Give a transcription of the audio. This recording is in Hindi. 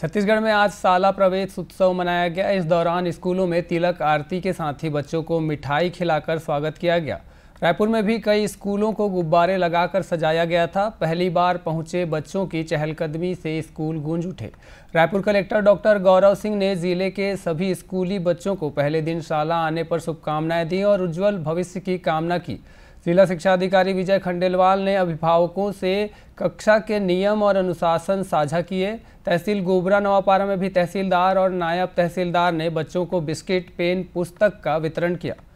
छत्तीसगढ़ में आज साला प्रवेश उत्सव मनाया गया इस दौरान स्कूलों में तिलक आरती के साथ ही बच्चों को मिठाई खिलाकर स्वागत किया गया रायपुर में भी कई स्कूलों को गुब्बारे लगाकर सजाया गया था पहली बार पहुंचे बच्चों की चहलकदमी से स्कूल गूंज उठे रायपुर कलेक्टर डॉक्टर गौरव सिंह ने जिले के सभी स्कूली बच्चों को पहले दिन शाला आने पर शुभकामनाएं दी और उज्जवल भविष्य की कामना की जिला शिक्षा अधिकारी विजय खंडेलवाल ने अभिभावकों से कक्षा के नियम और अनुशासन साझा किए तहसील गोबरा नवापारा में भी तहसीलदार और नायब तहसीलदार ने बच्चों को बिस्किट पेन पुस्तक का वितरण किया